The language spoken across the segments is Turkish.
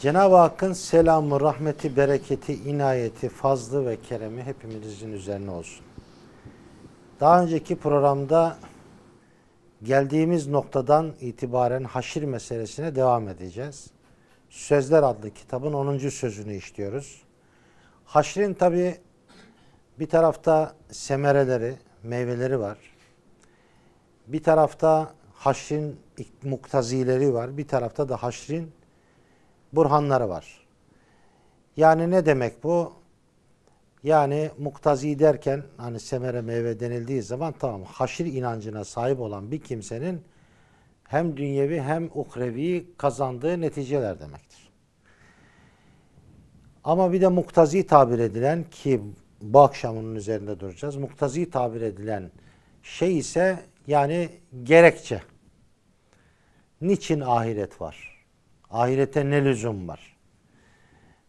Cenab-ı Hakk'ın selamı, rahmeti, bereketi, inayeti, fazlı ve keremi hepimizin üzerine olsun. Daha önceki programda geldiğimiz noktadan itibaren haşir meselesine devam edeceğiz. Sözler adlı kitabın 10. sözünü işliyoruz. Haşrin tabi bir tarafta semereleri, meyveleri var. Bir tarafta haşrin muktazileri var. Bir tarafta da haşrin burhanları var. Yani ne demek bu? Yani muktazi derken hani semere meyve denildiği zaman tamam haşir inancına sahip olan bir kimsenin hem dünyevi hem ukrevi kazandığı neticeler demektir. Ama bir de muktazi tabir edilen ki bu akşamının üzerinde duracağız. Muktazi tabir edilen şey ise yani gerekçe. Niçin ahiret var? Ahirete ne lüzum var?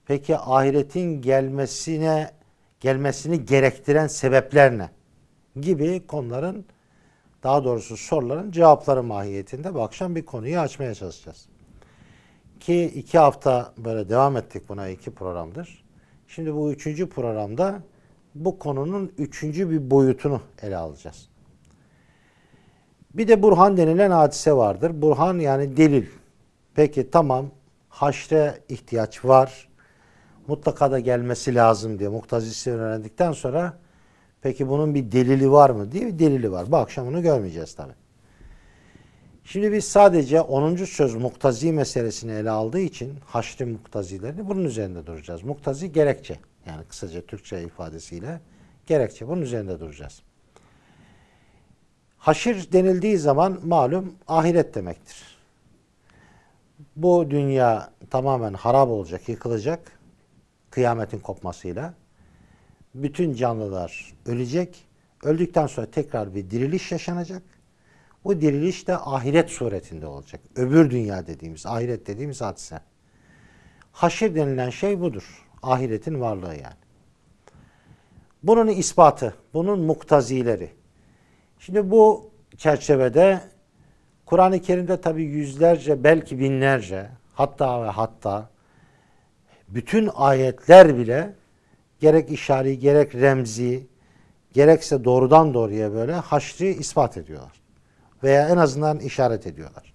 Peki ahiretin gelmesine gelmesini gerektiren sebepler ne? Gibi konuların daha doğrusu soruların cevapları mahiyetinde bu akşam bir konuyu açmaya çalışacağız. Ki iki hafta böyle devam ettik buna iki programdır. Şimdi bu üçüncü programda bu konunun üçüncü bir boyutunu ele alacağız. Bir de Burhan denilen hadise vardır. Burhan yani delil Peki tamam haşre ihtiyaç var. Mutlaka da gelmesi lazım diye muktazisi öğrendikten sonra peki bunun bir delili var mı diye bir delili var. Bu akşam onu görmeyeceğiz tabi. Şimdi biz sadece 10. söz muktazi meselesini ele aldığı için haşri muktazilerini bunun üzerinde duracağız. Muktazi gerekçe yani kısaca Türkçe ifadesiyle gerekçe bunun üzerinde duracağız. Haşir denildiği zaman malum ahiret demektir bu dünya tamamen harap olacak, yıkılacak kıyametin kopmasıyla. Bütün canlılar ölecek. Öldükten sonra tekrar bir diriliş yaşanacak. Bu diriliş de ahiret suretinde olacak. Öbür dünya dediğimiz, ahiret dediğimiz hadise. Haşir denilen şey budur. Ahiretin varlığı yani. Bunun ispatı, bunun muktazileri. Şimdi bu çerçevede Kur'an-ı Kerim'de tabi yüzlerce belki binlerce hatta ve hatta bütün ayetler bile gerek işari gerek remzi gerekse doğrudan doğruya böyle haşrı ispat ediyorlar. Veya en azından işaret ediyorlar.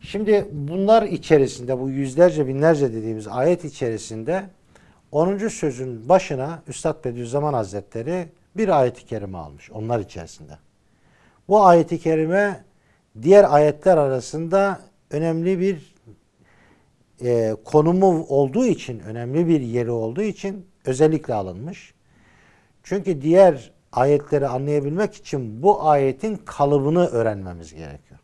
Şimdi bunlar içerisinde bu yüzlerce binlerce dediğimiz ayet içerisinde 10. sözün başına Üstad Bediüzzaman Hazretleri bir ayeti kerime almış onlar içerisinde. Bu ayeti kerime diğer ayetler arasında önemli bir e, konumu olduğu için, önemli bir yeri olduğu için özellikle alınmış. Çünkü diğer ayetleri anlayabilmek için bu ayetin kalıbını öğrenmemiz gerekiyor.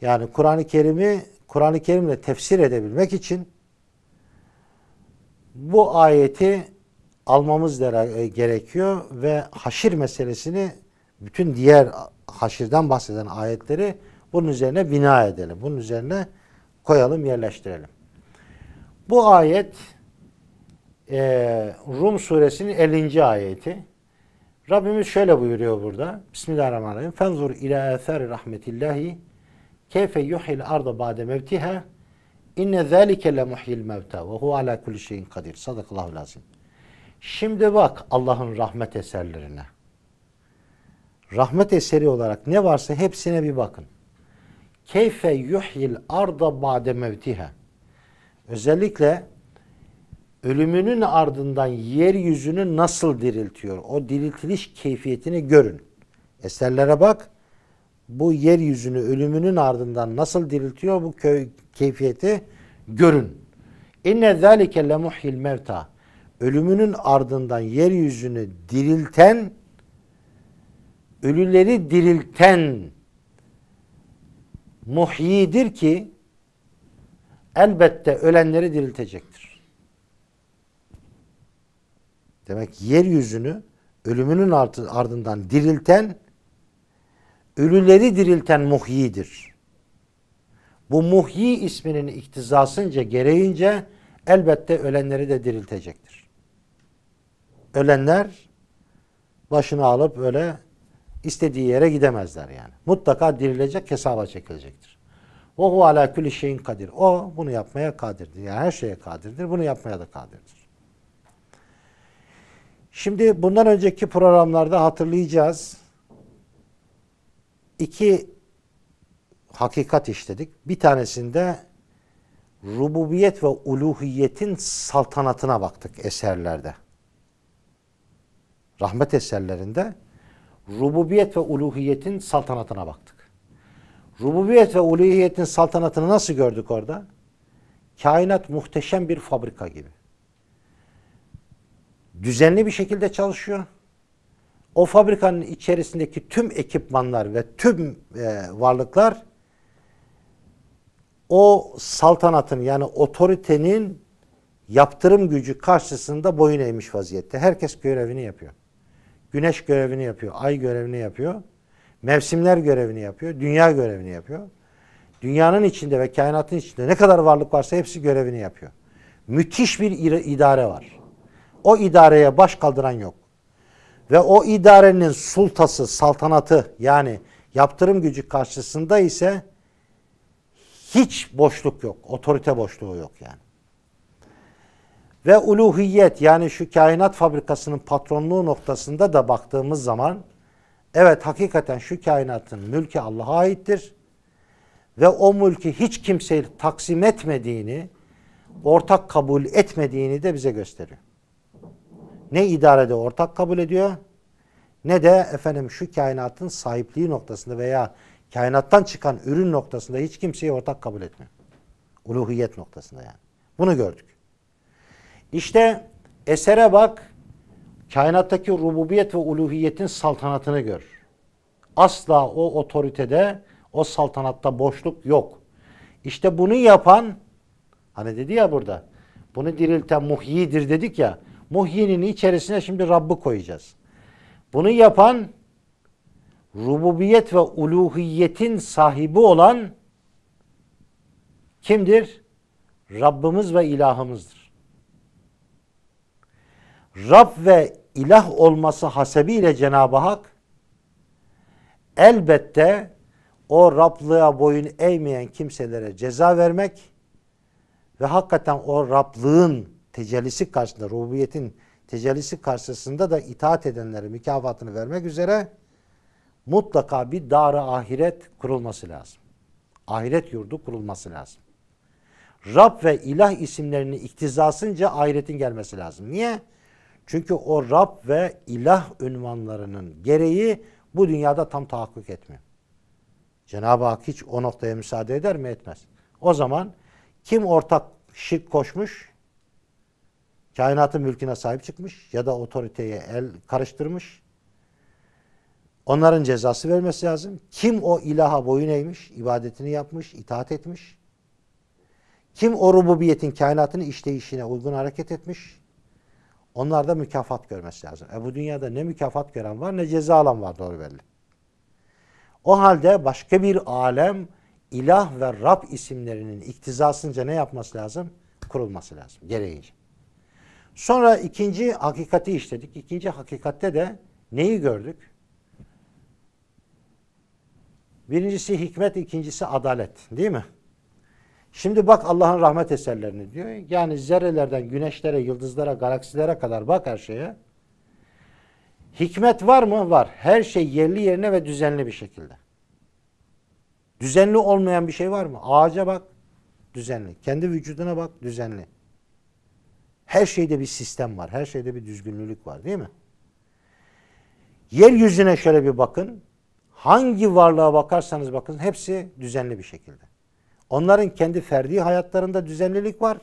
Yani Kur'an-ı Kerim'i Kur'an-ı Kerim'le tefsir edebilmek için bu ayeti almamız e, gerekiyor ve haşir meselesini bütün diğer haşirden bahseden ayetleri bunun üzerine bina edelim. Bunun üzerine koyalım, yerleştirelim. Bu ayet e, Rum suresinin 50. ayeti. Rabbimiz şöyle buyuruyor burada. Bismillahirrahmanirrahim. Fenzur ila eseri rahmetillahi keyfe yuhil arda ba'de mevtiha inne zâlike le muhyil mevta ve hu ala kulli şeyin kadir. Sadakallahu lazim. Şimdi bak Allah'ın rahmet eserlerine rahmet eseri olarak ne varsa hepsine bir bakın. Keyfe yuhyil arda ba'de mevtiha. Özellikle ölümünün ardından yeryüzünü nasıl diriltiyor? O diriltiliş keyfiyetini görün. Eserlere bak. Bu yeryüzünü ölümünün ardından nasıl diriltiyor bu köy keyfiyeti görün. İnne zalike lemuhil mevta. Ölümünün ardından yeryüzünü dirilten ölüleri dirilten muhyidir ki elbette ölenleri diriltecektir. Demek yeryüzünü ölümünün ardından dirilten ölüleri dirilten muhyidir. Bu muhyi isminin iktizasınca gereğince elbette ölenleri de diriltecektir. Ölenler başını alıp öyle istediği yere gidemezler yani. Mutlaka dirilecek, hesaba çekilecektir. O hu ala külli şeyin kadir. O bunu yapmaya kadirdir. Yani her şeye kadirdir. Bunu yapmaya da kadirdir. Şimdi bundan önceki programlarda hatırlayacağız. İki hakikat işledik. Bir tanesinde rububiyet ve uluhiyetin saltanatına baktık eserlerde. Rahmet eserlerinde rububiyet ve uluhiyetin saltanatına baktık. Rububiyet ve uluhiyetin saltanatını nasıl gördük orada? Kainat muhteşem bir fabrika gibi. Düzenli bir şekilde çalışıyor. O fabrikanın içerisindeki tüm ekipmanlar ve tüm e, varlıklar o saltanatın yani otoritenin yaptırım gücü karşısında boyun eğmiş vaziyette. Herkes görevini yapıyor. Güneş görevini yapıyor, ay görevini yapıyor. Mevsimler görevini yapıyor, dünya görevini yapıyor. Dünyanın içinde ve kainatın içinde ne kadar varlık varsa hepsi görevini yapıyor. Müthiş bir idare var. O idareye baş kaldıran yok. Ve o idarenin sultası, saltanatı yani yaptırım gücü karşısında ise hiç boşluk yok. Otorite boşluğu yok yani. Ve uluhiyet yani şu kainat fabrikasının patronluğu noktasında da baktığımız zaman evet hakikaten şu kainatın mülkü Allah'a aittir. Ve o mülkü hiç kimseyi taksim etmediğini, ortak kabul etmediğini de bize gösteriyor. Ne idarede ortak kabul ediyor ne de efendim şu kainatın sahipliği noktasında veya kainattan çıkan ürün noktasında hiç kimseyi ortak kabul etmiyor. Uluhiyet noktasında yani. Bunu gördük. İşte esere bak, kainattaki rububiyet ve uluhiyetin saltanatını gör. Asla o otoritede, o saltanatta boşluk yok. İşte bunu yapan, hani dedi ya burada, bunu dirilten muhyidir dedik ya, muhyinin içerisine şimdi Rabb'ı koyacağız. Bunu yapan, rububiyet ve uluhiyetin sahibi olan kimdir? Rabbimiz ve ilahımızdır. Rab ve ilah olması hasebiyle Cenab-ı Hak elbette o Rablığa boyun eğmeyen kimselere ceza vermek ve hakikaten o Rablığın tecellisi karşısında, rububiyetin tecellisi karşısında da itaat edenlere mükafatını vermek üzere mutlaka bir dar ahiret kurulması lazım. Ahiret yurdu kurulması lazım. Rab ve ilah isimlerini iktizasınca ahiretin gelmesi lazım. Niye? Çünkü o Rab ve ilah ünvanlarının gereği bu dünyada tam tahakkuk etmiyor. Cenab-ı Hak hiç o noktaya müsaade eder mi? Etmez. O zaman kim ortak şirk koşmuş? Kainatın mülküne sahip çıkmış ya da otoriteye el karıştırmış. Onların cezası vermesi lazım. Kim o ilaha boyun eğmiş, ibadetini yapmış, itaat etmiş? Kim o rububiyetin kainatın işleyişine uygun hareket etmiş? Onlar da mükafat görmesi lazım. E bu dünyada ne mükafat gören var ne ceza alan var doğru belli. O halde başka bir alem ilah ve Rab isimlerinin iktizasınca ne yapması lazım? Kurulması lazım gereğince. Sonra ikinci hakikati işledik. İkinci hakikatte de neyi gördük? Birincisi hikmet, ikincisi adalet değil mi? Şimdi bak Allah'ın rahmet eserlerini diyor. Yani zerrelerden güneşlere, yıldızlara, galaksilere kadar bak her şeye. Hikmet var mı? Var. Her şey yerli yerine ve düzenli bir şekilde. Düzenli olmayan bir şey var mı? Ağaca bak. Düzenli. Kendi vücuduna bak. Düzenli. Her şeyde bir sistem var. Her şeyde bir düzgünlülük var değil mi? Yeryüzüne şöyle bir bakın. Hangi varlığa bakarsanız bakın hepsi düzenli bir şekilde. Onların kendi ferdi hayatlarında düzenlilik var.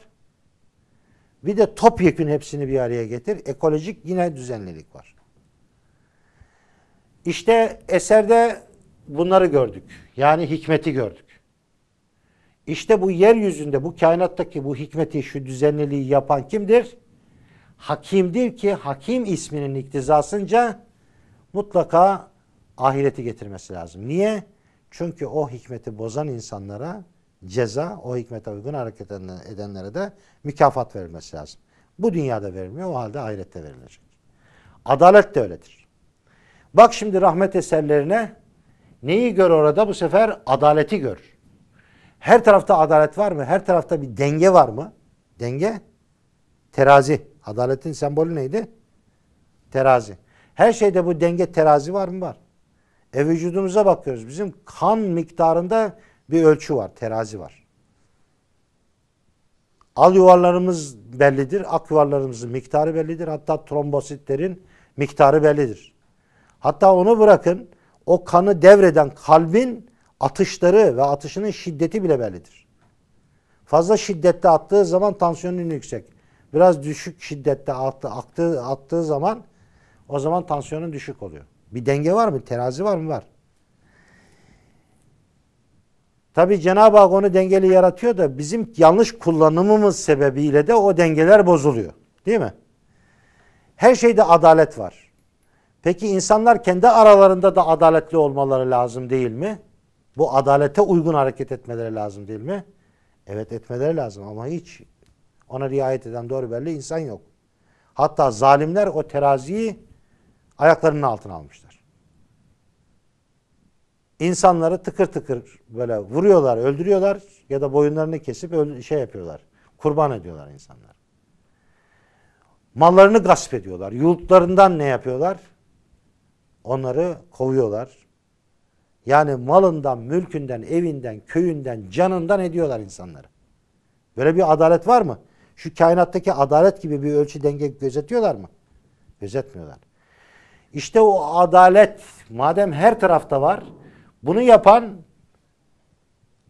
Bir de topyekün hepsini bir araya getir. Ekolojik yine düzenlilik var. İşte eserde bunları gördük. Yani hikmeti gördük. İşte bu yeryüzünde, bu kainattaki bu hikmeti, şu düzenliliği yapan kimdir? Hakimdir ki hakim isminin iktizasınca mutlaka ahireti getirmesi lazım. Niye? Çünkü o hikmeti bozan insanlara ceza o hikmete uygun hareket edenlere de mükafat verilmesi lazım. Bu dünyada verilmiyor o halde ahirette verilecek. Adalet de öyledir. Bak şimdi rahmet eserlerine neyi gör orada bu sefer adaleti gör. Her tarafta adalet var mı? Her tarafta bir denge var mı? Denge terazi. Adaletin sembolü neydi? Terazi. Her şeyde bu denge terazi var mı? Var. E vücudumuza bakıyoruz. Bizim kan miktarında bir ölçü var, terazi var. Al yuvarlarımız bellidir, ak yuvarlarımızın miktarı bellidir. Hatta trombositlerin miktarı bellidir. Hatta onu bırakın, o kanı devreden kalbin atışları ve atışının şiddeti bile bellidir. Fazla şiddette attığı zaman tansiyonun yüksek. Biraz düşük şiddette attı, attığı, attığı zaman o zaman tansiyonun düşük oluyor. Bir denge var mı? Terazi var mı? Var. Tabi Cenab-ı Hak onu dengeli yaratıyor da bizim yanlış kullanımımız sebebiyle de o dengeler bozuluyor. Değil mi? Her şeyde adalet var. Peki insanlar kendi aralarında da adaletli olmaları lazım değil mi? Bu adalete uygun hareket etmeleri lazım değil mi? Evet etmeleri lazım ama hiç ona riayet eden doğru belli insan yok. Hatta zalimler o teraziyi ayaklarının altına almışlar insanları tıkır tıkır böyle vuruyorlar, öldürüyorlar ya da boyunlarını kesip şey yapıyorlar. Kurban ediyorlar insanlar. Mallarını gasp ediyorlar. Yurtlarından ne yapıyorlar? Onları kovuyorlar. Yani malından, mülkünden, evinden, köyünden, canından ediyorlar insanları. Böyle bir adalet var mı? Şu kainattaki adalet gibi bir ölçü denge gözetiyorlar mı? Gözetmiyorlar. İşte o adalet madem her tarafta var, bunu yapan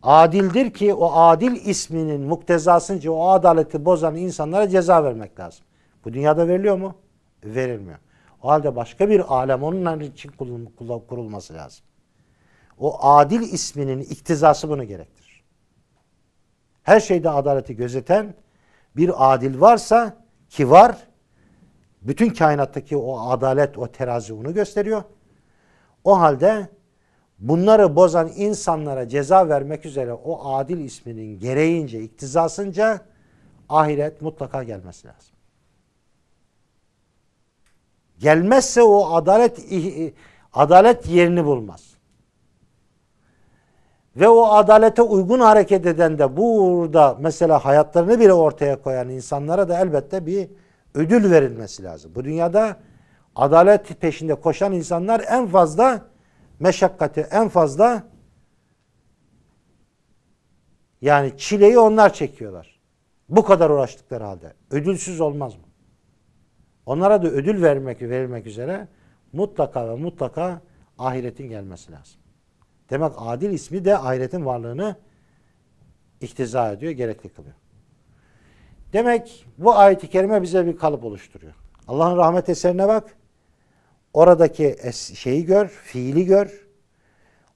adildir ki o adil isminin muktezasınca o adaleti bozan insanlara ceza vermek lazım. Bu dünyada veriliyor mu? Verilmiyor. O halde başka bir alem onun için kurulması lazım. O adil isminin iktizası bunu gerektirir. Her şeyde adaleti gözeten bir adil varsa ki var, bütün kainattaki o adalet, o terazi onu gösteriyor. O halde bunları bozan insanlara ceza vermek üzere o adil isminin gereğince, iktizasınca ahiret mutlaka gelmesi lazım. Gelmezse o adalet adalet yerini bulmaz. Ve o adalete uygun hareket eden de burada mesela hayatlarını bile ortaya koyan insanlara da elbette bir ödül verilmesi lazım. Bu dünyada adalet peşinde koşan insanlar en fazla meşakkati en fazla yani çileyi onlar çekiyorlar. Bu kadar uğraştıkları halde. Ödülsüz olmaz mı? Onlara da ödül vermek verilmek üzere mutlaka ve mutlaka ahiretin gelmesi lazım. Demek adil ismi de ahiretin varlığını iktiza ediyor, gerekli kılıyor. Demek bu ayet-i kerime bize bir kalıp oluşturuyor. Allah'ın rahmet eserine bak. Oradaki şeyi gör, fiili gör.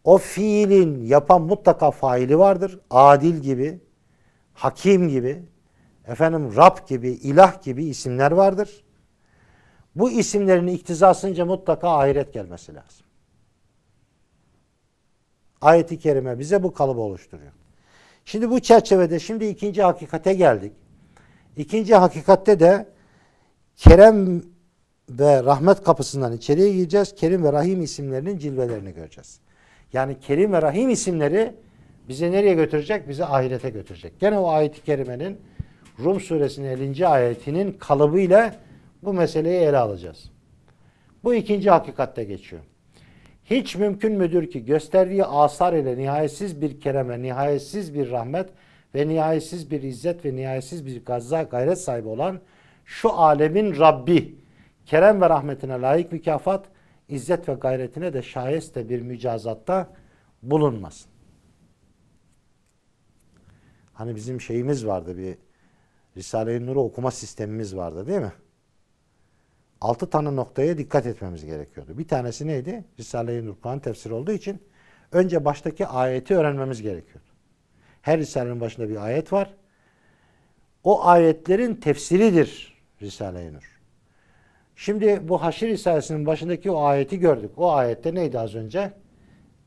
O fiilin yapan mutlaka faili vardır. Adil gibi, hakim gibi, efendim Rab gibi, ilah gibi isimler vardır. Bu isimlerin iktizasınca mutlaka ahiret gelmesi lazım. Ayet-i kerime bize bu kalıbı oluşturuyor. Şimdi bu çerçevede şimdi ikinci hakikate geldik. İkinci hakikatte de kerem ve rahmet kapısından içeriye gireceğiz. Kerim ve Rahim isimlerinin cilvelerini göreceğiz. Yani Kerim ve Rahim isimleri bizi nereye götürecek? Bizi ahirete götürecek. Gene o ayet-i kerimenin Rum suresinin 50. ayetinin kalıbıyla bu meseleyi ele alacağız. Bu ikinci hakikatte geçiyor. Hiç mümkün müdür ki gösterdiği asar ile nihayetsiz bir kereme, nihayetsiz bir rahmet ve nihayetsiz bir izzet ve nihayetsiz bir gazza gayret sahibi olan şu alemin Rabbi kerem ve rahmetine layık mükafat, izzet ve gayretine de şayeste bir mücazatta bulunmasın. Hani bizim şeyimiz vardı bir Risale-i Nur'u okuma sistemimiz vardı değil mi? Altı tane noktaya dikkat etmemiz gerekiyordu. Bir tanesi neydi? Risale-i Nur Kur'an tefsiri olduğu için önce baştaki ayeti öğrenmemiz gerekiyordu. Her Risale'nin başında bir ayet var. O ayetlerin tefsiridir Risale-i Nur. Şimdi bu Haşir Risalesi'nin başındaki o ayeti gördük. O ayette neydi az önce?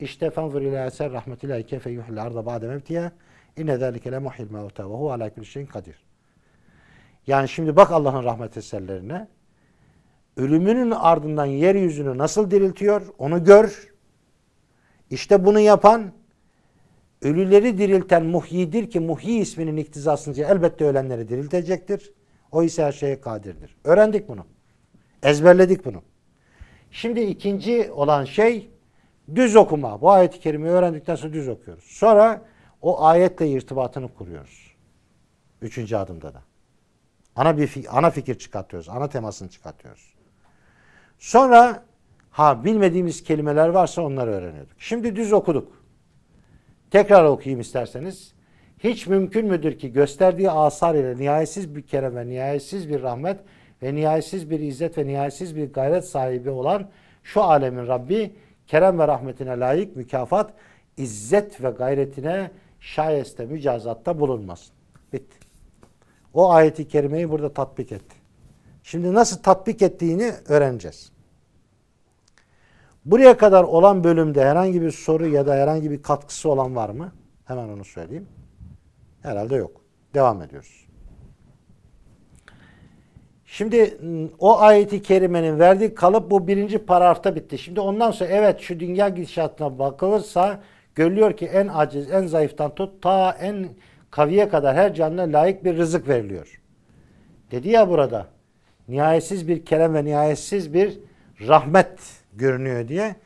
İşte fenzur ila eser rahmetillahi kefe yuhil arda ba'de mevtiye inne zâlike le muhil mevta ve huve alâ külü şeyin kadir. Yani şimdi bak Allah'ın rahmet eserlerine. Ölümünün ardından yeryüzünü nasıl diriltiyor onu gör. İşte bunu yapan ölüleri dirilten muhyidir ki muhyi isminin iktizasınca elbette ölenleri diriltecektir. O ise her şeye kadirdir. Öğrendik bunu. Ezberledik bunu. Şimdi ikinci olan şey düz okuma. Bu ayet-i kerimeyi öğrendikten sonra düz okuyoruz. Sonra o ayetle irtibatını kuruyoruz. Üçüncü adımda da. Ana bir fikir, ana fikir çıkartıyoruz. Ana temasını çıkartıyoruz. Sonra ha bilmediğimiz kelimeler varsa onları öğreniyorduk. Şimdi düz okuduk. Tekrar okuyayım isterseniz. Hiç mümkün müdür ki gösterdiği asar ile nihayetsiz bir kerem ve nihayetsiz bir rahmet ve nihayetsiz bir izzet ve nihayetsiz bir gayret sahibi olan şu alemin Rabbi kerem ve rahmetine layık mükafat, izzet ve gayretine şayeste mücazatta bulunmasın. Bitti. O ayeti kerimeyi burada tatbik etti. Şimdi nasıl tatbik ettiğini öğreneceğiz. Buraya kadar olan bölümde herhangi bir soru ya da herhangi bir katkısı olan var mı? Hemen onu söyleyeyim. Herhalde yok. Devam ediyoruz. Şimdi ıı, o ayeti kerimenin verdiği kalıp bu birinci paragrafta bitti. Şimdi ondan sonra evet şu dünya gidişatına bakılırsa görülüyor ki en aciz, en zayıftan tut ta en kaviye kadar her canına layık bir rızık veriliyor. Dedi ya burada nihayetsiz bir kerem ve nihayetsiz bir rahmet görünüyor diye.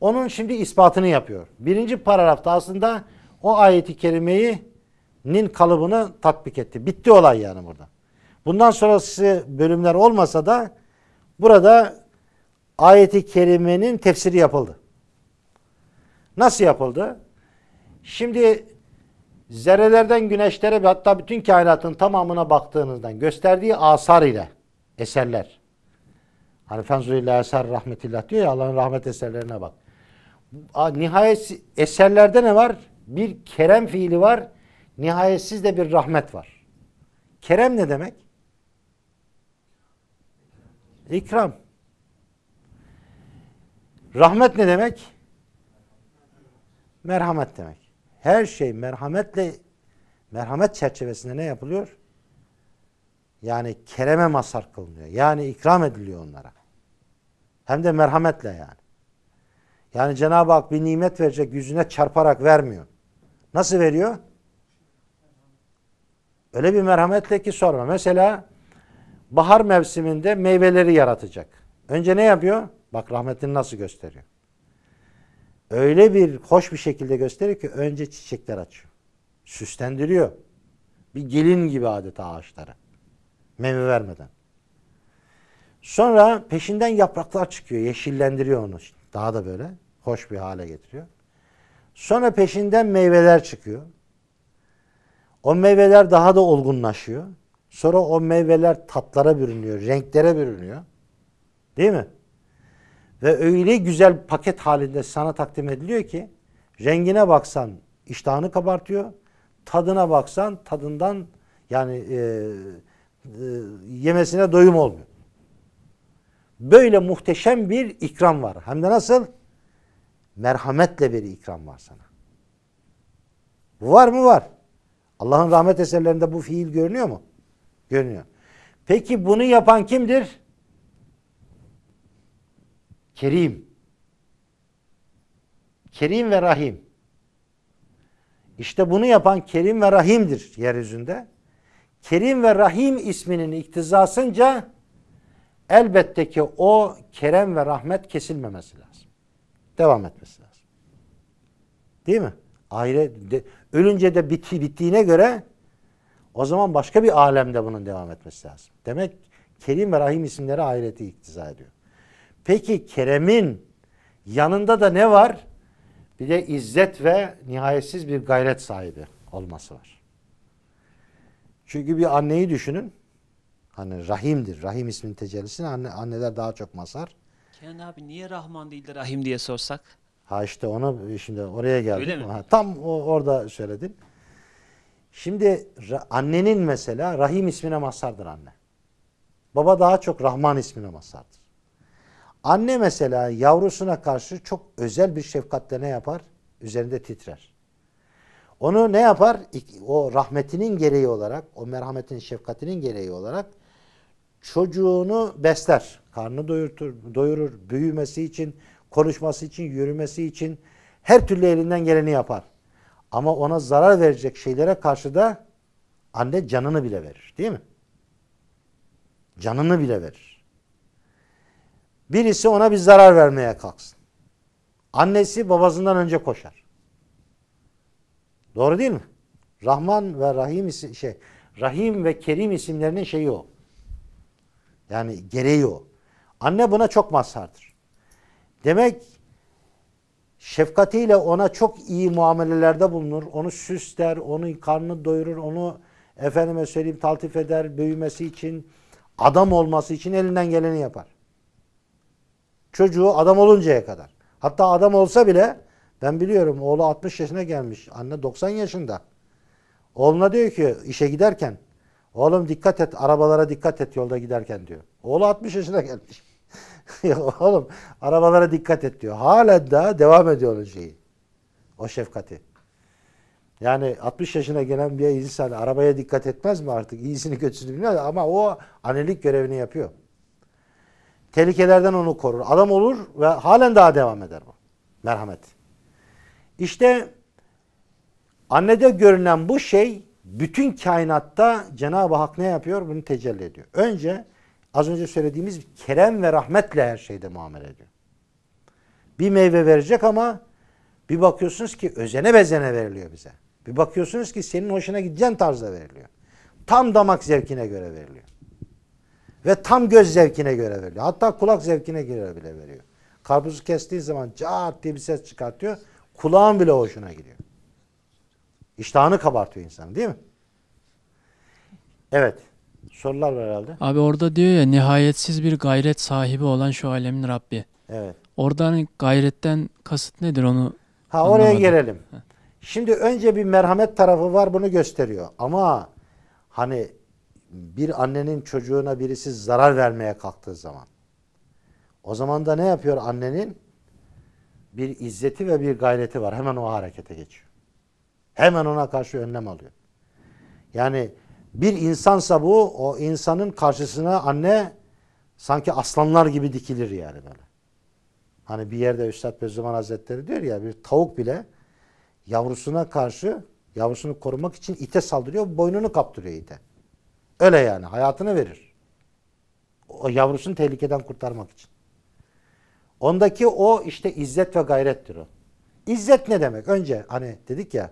Onun şimdi ispatını yapıyor. Birinci paragrafta aslında o ayeti kerimeyi nin kalıbını tatbik etti. Bitti olay yani burada. Bundan sonrası bölümler olmasa da burada ayeti kerimenin tefsiri yapıldı. Nasıl yapıldı? Şimdi zerrelerden güneşlere ve hatta bütün kainatın tamamına baktığınızdan gösterdiği asar ile eserler. Hani fenzulillah eser rahmetillah diyor ya Allah'ın rahmet eserlerine bak. Nihayet eserlerde ne var? Bir kerem fiili var. Nihayetsiz de bir rahmet var. Kerem ne demek? İkram. Rahmet ne demek? Merhamet demek. Her şey merhametle merhamet çerçevesinde ne yapılıyor? Yani kereme masar kılınıyor. Yani ikram ediliyor onlara. Hem de merhametle yani. Yani Cenab-ı Hak bir nimet verecek yüzüne çarparak vermiyor. Nasıl veriyor? Öyle bir merhametle ki sorma. Mesela bahar mevsiminde meyveleri yaratacak. Önce ne yapıyor? Bak rahmetini nasıl gösteriyor. Öyle bir hoş bir şekilde gösteriyor ki önce çiçekler açıyor. Süslendiriyor. Bir gelin gibi adeta ağaçlara. Meyve vermeden. Sonra peşinden yapraklar çıkıyor. Yeşillendiriyor onu. Daha da böyle hoş bir hale getiriyor. Sonra peşinden meyveler çıkıyor. O meyveler daha da olgunlaşıyor. Sonra o meyveler tatlara bürünüyor, renklere bürünüyor. Değil mi? Ve öyle güzel paket halinde sana takdim ediliyor ki rengine baksan iştahını kabartıyor. Tadına baksan tadından yani e, e, yemesine doyum olmuyor. Böyle muhteşem bir ikram var. Hem de nasıl? Merhametle bir ikram var sana. Bu var mı? Var. Allah'ın rahmet eserlerinde bu fiil görünüyor mu? Görünüyor. Peki bunu yapan kimdir? Kerim. Kerim ve Rahim. İşte bunu yapan Kerim ve Rahim'dir yeryüzünde. Kerim ve Rahim isminin iktizasınca elbette ki o kerem ve rahmet kesilmemesi lazım. Devam etmesi lazım. Değil mi? Aile de, ölünce de bitti, bittiğine göre o zaman başka bir alemde bunun devam etmesi lazım. Demek Kerim ve Rahim isimleri ahireti iktiza ediyor. Peki Kerem'in yanında da ne var? Bir de izzet ve nihayetsiz bir gayret sahibi olması var. Çünkü bir anneyi düşünün. Hani rahimdir. Rahim ismin tecellisini anne, anneler daha çok masar. Kenan abi niye Rahman değil de Rahim diye sorsak? Ha işte onu şimdi oraya geldim. Öyle mi? Ha, tam o, orada söyledin. Şimdi annenin mesela Rahim ismine mazhardır anne. Baba daha çok Rahman ismine mazhardır. Anne mesela yavrusuna karşı çok özel bir şefkatle ne yapar? Üzerinde titrer. Onu ne yapar? O rahmetinin gereği olarak, o merhametin şefkatinin gereği olarak çocuğunu besler. Karnı doyurtur, doyurur, büyümesi için, konuşması için, yürümesi için her türlü elinden geleni yapar. Ama ona zarar verecek şeylere karşı da anne canını bile verir. Değil mi? Canını bile verir. Birisi ona bir zarar vermeye kalksın. Annesi babasından önce koşar. Doğru değil mi? Rahman ve Rahim isim, şey Rahim ve Kerim isimlerinin şeyi o. Yani gereği o. Anne buna çok mazhardır. Demek şefkatiyle ona çok iyi muamelelerde bulunur. Onu süsler, onu karnını doyurur, onu efendime söyleyeyim taltif eder, büyümesi için, adam olması için elinden geleni yapar. Çocuğu adam oluncaya kadar. Hatta adam olsa bile ben biliyorum oğlu 60 yaşına gelmiş, anne 90 yaşında. Oğluna diyor ki işe giderken, oğlum dikkat et, arabalara dikkat et yolda giderken diyor. Oğlu 60 yaşına gelmiş. oğlum arabalara dikkat et diyor. Halen daha devam ediyor onun şeyi. O şefkati. Yani 60 yaşına gelen bir insan arabaya dikkat etmez mi artık? İyisini kötüsünü bilmez ama o annelik görevini yapıyor. Tehlikelerden onu korur. Adam olur ve halen daha devam eder bu. Merhamet. İşte annede görünen bu şey bütün kainatta Cenab-ı Hak ne yapıyor? Bunu tecelli ediyor. Önce Az önce söylediğimiz kerem ve rahmetle her şeyde muamele ediyor. Bir meyve verecek ama bir bakıyorsunuz ki özene bezene veriliyor bize. Bir bakıyorsunuz ki senin hoşuna gideceğin tarzda veriliyor. Tam damak zevkine göre veriliyor. Ve tam göz zevkine göre veriliyor. Hatta kulak zevkine göre bile veriyor. Karpuzu kestiği zaman caat diye bir ses çıkartıyor. Kulağın bile hoşuna gidiyor. İştahını kabartıyor insan değil mi? Evet sorular var herhalde. Abi orada diyor ya nihayetsiz bir gayret sahibi olan şu alemin Rabbi. Evet. Oradan gayretten kasıt nedir onu Ha anlamadım. oraya gelelim. Şimdi önce bir merhamet tarafı var bunu gösteriyor. Ama hani bir annenin çocuğuna birisi zarar vermeye kalktığı zaman o zaman da ne yapıyor annenin? Bir izzeti ve bir gayreti var. Hemen o harekete geçiyor. Hemen ona karşı önlem alıyor. Yani bir insansa bu o insanın karşısına anne sanki aslanlar gibi dikilir yani böyle. Hani bir yerde Üstad Beyzuman Hazretleri diyor ya bir tavuk bile yavrusuna karşı yavrusunu korumak için ite saldırıyor, boynunu kaptırıyor ite. Öyle yani hayatını verir. O yavrusunu tehlikeden kurtarmak için. Ondaki o işte izzet ve gayrettir o. İzzet ne demek? Önce hani dedik ya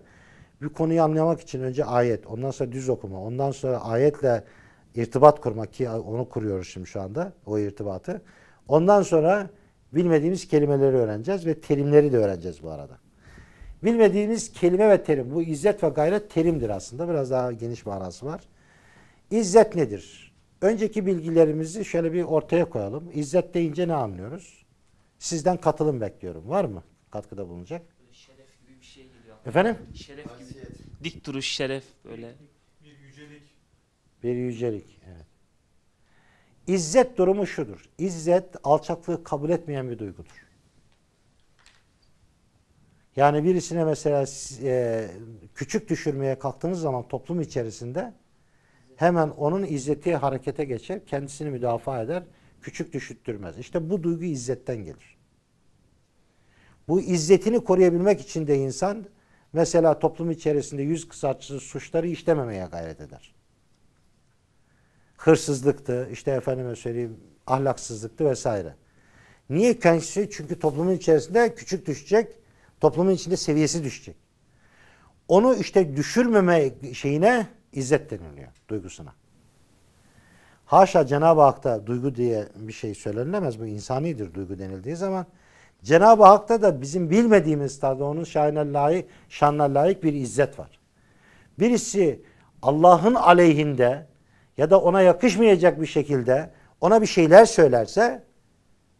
bir konuyu anlamak için önce ayet, ondan sonra düz okuma, ondan sonra ayetle irtibat kurmak ki onu kuruyoruz şimdi şu anda o irtibatı. Ondan sonra bilmediğimiz kelimeleri öğreneceğiz ve terimleri de öğreneceğiz bu arada. Bilmediğimiz kelime ve terim bu izzet ve gayret terimdir aslında. Biraz daha geniş manası var. İzzet nedir? Önceki bilgilerimizi şöyle bir ortaya koyalım. İzzet deyince ne anlıyoruz? Sizden katılım bekliyorum. Var mı katkıda bulunacak? Şeref gibi bir şey geliyor. Efendim? Şeref gibi Dik duruş, şeref böyle. Bir yücelik. Bir yücelik, evet. İzzet durumu şudur. İzzet alçaklığı kabul etmeyen bir duygudur. Yani birisine mesela e, küçük düşürmeye kalktığınız zaman toplum içerisinde hemen onun izzeti harekete geçer, kendisini müdafaa eder, küçük düşüttürmez. İşte bu duygu izzetten gelir. Bu izzetini koruyabilmek için de insan Mesela toplum içerisinde yüz kısaltıcı suçları işlememeye gayret eder. Hırsızlıktı, işte efendime söyleyeyim ahlaksızlıktı vesaire. Niye kendisi? Çünkü toplumun içerisinde küçük düşecek, toplumun içinde seviyesi düşecek. Onu işte düşürmeme şeyine izzet deniliyor, duygusuna. Haşa Cenab-ı Hak'ta duygu diye bir şey söylenemez. Bu insanidir duygu denildiği zaman. Cenab-ı Hak'ta da bizim bilmediğimiz tarzda onun şanına layık, şanına layık bir izzet var. Birisi Allah'ın aleyhinde ya da ona yakışmayacak bir şekilde ona bir şeyler söylerse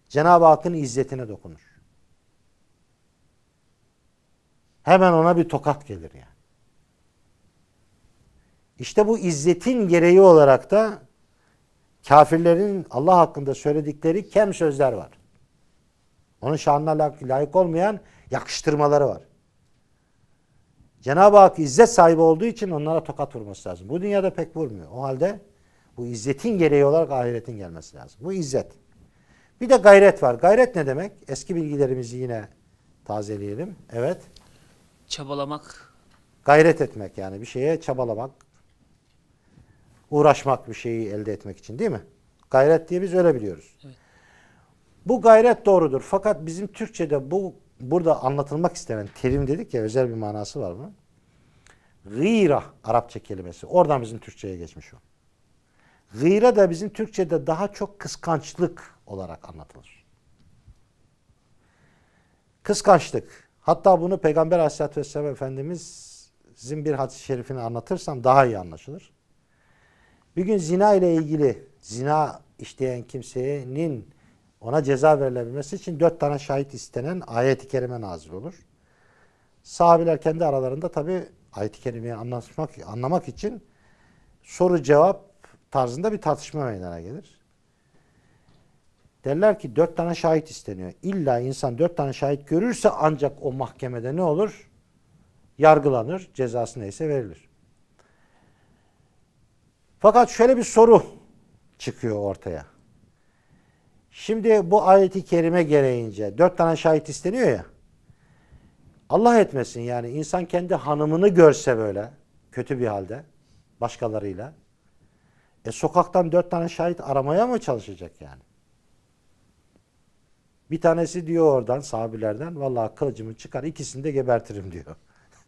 Cenab-ı Hakk'ın izzetine dokunur. Hemen ona bir tokat gelir yani. İşte bu izzetin gereği olarak da kafirlerin Allah hakkında söyledikleri kem sözler var. Onun şanına layık olmayan yakıştırmaları var. Cenab-ı Hak izzet sahibi olduğu için onlara tokat vurması lazım. Bu dünyada pek vurmuyor. O halde bu izzetin gereği olarak ahiretin gelmesi lazım. Bu izzet. Bir de gayret var. Gayret ne demek? Eski bilgilerimizi yine tazeleyelim. Evet. Çabalamak. Gayret etmek yani bir şeye çabalamak. Uğraşmak bir şeyi elde etmek için değil mi? Gayret diye biz öyle biliyoruz. Evet. Bu gayret doğrudur. Fakat bizim Türkçe'de bu burada anlatılmak istenen terim dedik ya özel bir manası var mı? Gıra Arapça kelimesi. Oradan bizim Türkçe'ye geçmiş o. Gıra da bizim Türkçe'de daha çok kıskançlık olarak anlatılır. Kıskançlık. Hatta bunu Peygamber Aleyhisselatü Vesselam Efendimiz'in bir hadis-i şerifini anlatırsam daha iyi anlaşılır. Bir gün zina ile ilgili zina işleyen kimsenin ona ceza verilebilmesi için dört tane şahit istenen ayet-i kerime nazil olur. Sahabiler kendi aralarında tabi ayet-i kerimeyi anlaşmak, anlamak için soru cevap tarzında bir tartışma meydana gelir. Derler ki dört tane şahit isteniyor. İlla insan dört tane şahit görürse ancak o mahkemede ne olur? Yargılanır, cezası neyse verilir. Fakat şöyle bir soru çıkıyor ortaya. Şimdi bu ayeti kerime gereğince dört tane şahit isteniyor ya. Allah etmesin yani insan kendi hanımını görse böyle kötü bir halde başkalarıyla. E sokaktan dört tane şahit aramaya mı çalışacak yani? Bir tanesi diyor oradan sahabilerden vallahi kılıcımı çıkar ikisini de gebertirim diyor.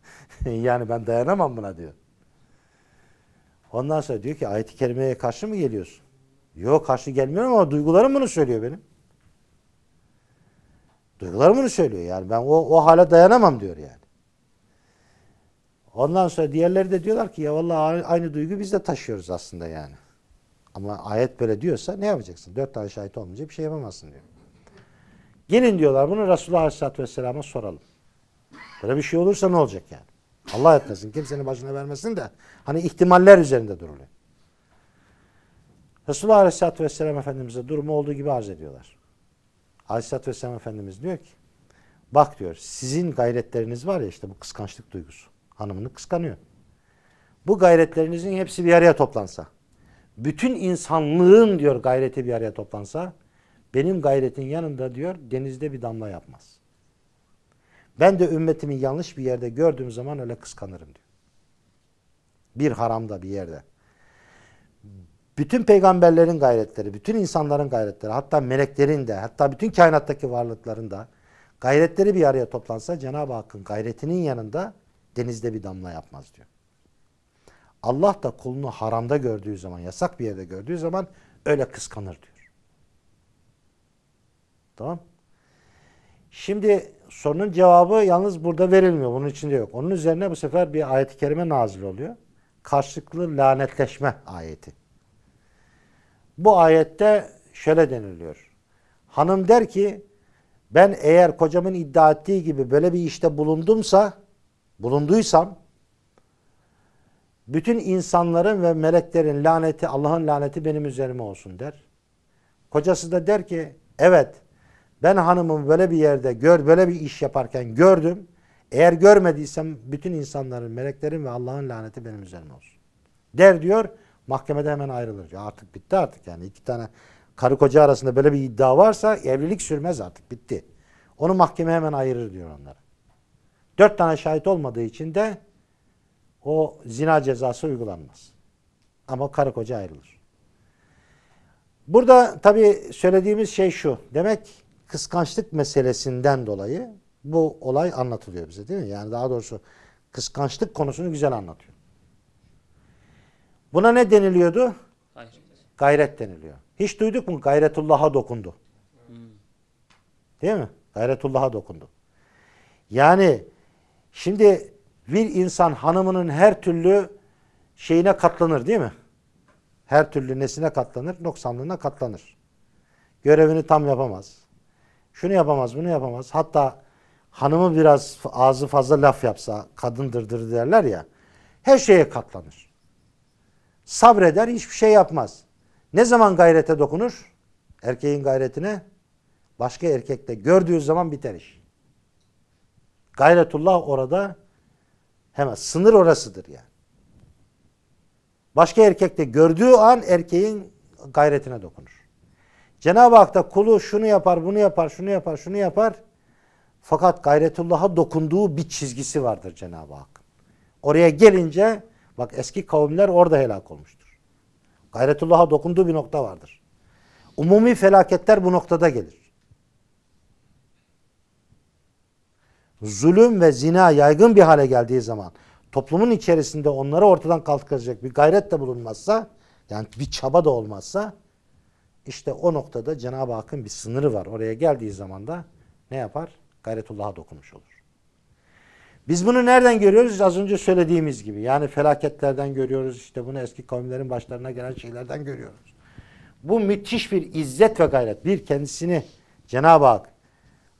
yani ben dayanamam buna diyor. Ondan sonra diyor ki ayet-i kerimeye karşı mı geliyorsun? Yok karşı gelmiyorum ama duygularım bunu söylüyor benim. Duygularım bunu söylüyor yani ben o, o hale dayanamam diyor yani. Ondan sonra diğerleri de diyorlar ki ya vallahi aynı duygu biz de taşıyoruz aslında yani. Ama ayet böyle diyorsa ne yapacaksın? Dört tane şahit olmayınca bir şey yapamazsın diyor. Gelin diyorlar bunu Resulullah Aleyhisselatü Vesselam'a soralım. Böyle bir şey olursa ne olacak yani? Allah etmesin kimsenin başına vermesin de hani ihtimaller üzerinde duruluyor. Resulullah Aleyhisselatü Vesselam Efendimiz'e durumu olduğu gibi arz ediyorlar. Aleyhisselatü Vesselam Efendimiz diyor ki bak diyor sizin gayretleriniz var ya işte bu kıskançlık duygusu. Hanımını kıskanıyor. Bu gayretlerinizin hepsi bir araya toplansa. Bütün insanlığın diyor gayreti bir araya toplansa benim gayretin yanında diyor denizde bir damla yapmaz. Ben de ümmetimi yanlış bir yerde gördüğüm zaman öyle kıskanırım diyor. Bir haramda bir yerde bütün peygamberlerin gayretleri, bütün insanların gayretleri, hatta meleklerin de, hatta bütün kainattaki varlıkların da gayretleri bir araya toplansa Cenab-ı Hakk'ın gayretinin yanında denizde bir damla yapmaz diyor. Allah da kulunu haramda gördüğü zaman, yasak bir yerde gördüğü zaman öyle kıskanır diyor. Tamam? Şimdi sorunun cevabı yalnız burada verilmiyor. Bunun içinde yok. Onun üzerine bu sefer bir ayet-i kerime nazil oluyor. Karşılıklı lanetleşme ayeti. Bu ayette şöyle deniliyor. Hanım der ki ben eğer kocamın iddia ettiği gibi böyle bir işte bulundumsa, bulunduysam bütün insanların ve meleklerin laneti, Allah'ın laneti benim üzerime olsun der. Kocası da der ki evet ben hanımım böyle bir yerde gör böyle bir iş yaparken gördüm. Eğer görmediysem bütün insanların, meleklerin ve Allah'ın laneti benim üzerime olsun. Der diyor Mahkemede hemen ayrılır. Ya artık bitti artık yani iki tane karı koca arasında böyle bir iddia varsa evlilik sürmez artık bitti. Onu mahkeme hemen ayırır diyor onlara. Dört tane şahit olmadığı için de o zina cezası uygulanmaz. Ama karı koca ayrılır. Burada tabi söylediğimiz şey şu. Demek kıskançlık meselesinden dolayı bu olay anlatılıyor bize değil mi? Yani daha doğrusu kıskançlık konusunu güzel anlatıyor. Buna ne deniliyordu? Hayır. Gayret deniliyor. Hiç duyduk mu? Gayretullah'a dokundu. Hmm. Değil mi? Gayretullah'a dokundu. Yani şimdi bir insan hanımının her türlü şeyine katlanır değil mi? Her türlü nesine katlanır? Noksanlığına katlanır. Görevini tam yapamaz. Şunu yapamaz, bunu yapamaz. Hatta hanımı biraz ağzı fazla laf yapsa, kadındırdır derler ya. Her şeye katlanır. Sabreder, hiçbir şey yapmaz. Ne zaman gayrete dokunur? Erkeğin gayretine başka erkekte gördüğü zaman biter iş. Gayretullah orada hemen sınır orasıdır yani. Başka erkekte gördüğü an erkeğin gayretine dokunur. Cenab-ı Hak da kulu şunu yapar, bunu yapar, şunu yapar, şunu yapar. Fakat gayretullah'a dokunduğu bir çizgisi vardır Cenab-ı Hak. Oraya gelince Bak eski kavimler orada helak olmuştur. Gayretullah'a dokunduğu bir nokta vardır. Umumi felaketler bu noktada gelir. Zulüm ve zina yaygın bir hale geldiği zaman toplumun içerisinde onları ortadan kalkacak bir gayret de bulunmazsa yani bir çaba da olmazsa işte o noktada Cenab-ı Hakk'ın bir sınırı var. Oraya geldiği zaman da ne yapar? Gayretullah'a dokunmuş olur. Biz bunu nereden görüyoruz? Az önce söylediğimiz gibi. Yani felaketlerden görüyoruz. İşte bunu eski kavimlerin başlarına gelen şeylerden görüyoruz. Bu müthiş bir izzet ve gayret. Bir kendisini Cenab-ı Hak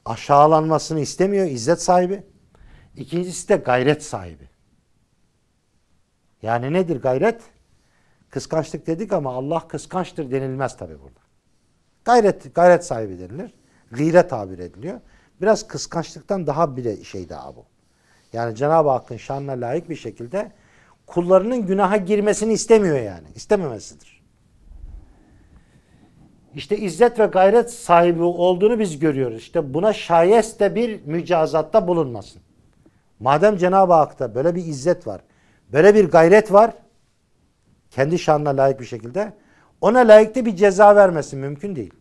aşağılanmasını istemiyor. izzet sahibi. İkincisi de gayret sahibi. Yani nedir gayret? Kıskançlık dedik ama Allah kıskançtır denilmez tabi burada. Gayret, gayret sahibi denilir. Gire tabir ediliyor. Biraz kıskançlıktan daha bile şey daha bu. Yani Cenab-ı Hakk'ın şanına layık bir şekilde kullarının günaha girmesini istemiyor yani. İstememesidir. İşte izzet ve gayret sahibi olduğunu biz görüyoruz. İşte buna şayes de bir mücazatta bulunmasın. Madem Cenab-ı Hak'ta böyle bir izzet var, böyle bir gayret var, kendi şanına layık bir şekilde ona layıkta bir ceza vermesin mümkün değil.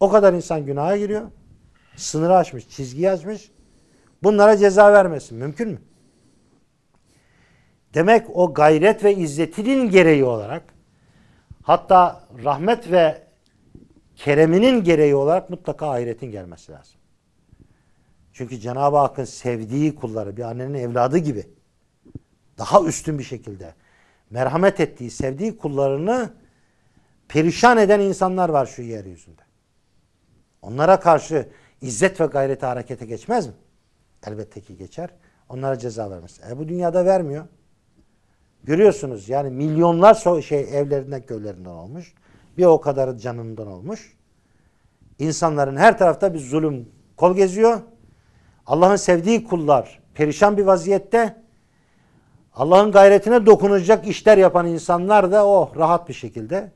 O kadar insan günaha giriyor, sınırı aşmış, çizgi yazmış bunlara ceza vermesin. Mümkün mü? Demek o gayret ve izzetinin gereği olarak hatta rahmet ve kereminin gereği olarak mutlaka ahiretin gelmesi lazım. Çünkü Cenab-ı Hakk'ın sevdiği kulları bir annenin evladı gibi daha üstün bir şekilde merhamet ettiği, sevdiği kullarını perişan eden insanlar var şu yeryüzünde. Onlara karşı izzet ve gayreti harekete geçmez mi? Elbette ki geçer. Onlara ceza vermez. E bu dünyada vermiyor. Görüyorsunuz yani milyonlar so şey evlerinden köylerinden olmuş. Bir o kadarı canından olmuş. İnsanların her tarafta bir zulüm kol geziyor. Allah'ın sevdiği kullar perişan bir vaziyette. Allah'ın gayretine dokunacak işler yapan insanlar da oh rahat bir şekilde.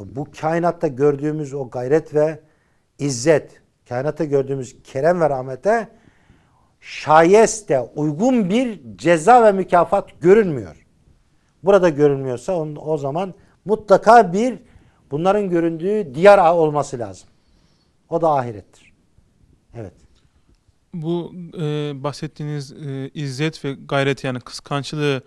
E, bu kainatta gördüğümüz o gayret ve izzet, kainatta gördüğümüz kerem ve rahmete şayeste uygun bir ceza ve mükafat görünmüyor. Burada görünmüyorsa onun, o zaman mutlaka bir bunların göründüğü diyar olması lazım. O da ahirettir. Evet. Bu e, bahsettiğiniz e, izzet ve gayret yani kıskançlığı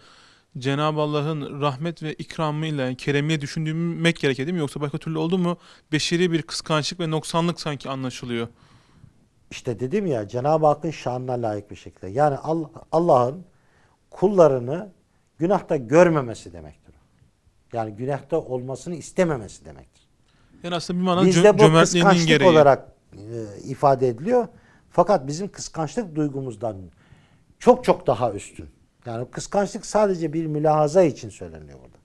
Cenab-ı Allah'ın rahmet ve ikramıyla, yani keremiyle düşünmek gerekir değil mi? Yoksa başka türlü oldu mu beşeri bir kıskançlık ve noksanlık sanki anlaşılıyor işte dedim ya Cenab-ı Hakk'ın şanına layık bir şekilde. Yani Allah'ın kullarını günahta görmemesi demektir. Yani günahta olmasını istememesi demektir. Yani aslında bir manada Bizde bu kıskançlık gereği. olarak e, ifade ediliyor. Fakat bizim kıskançlık duygumuzdan çok çok daha üstün. Yani kıskançlık sadece bir mülahaza için söyleniyor burada.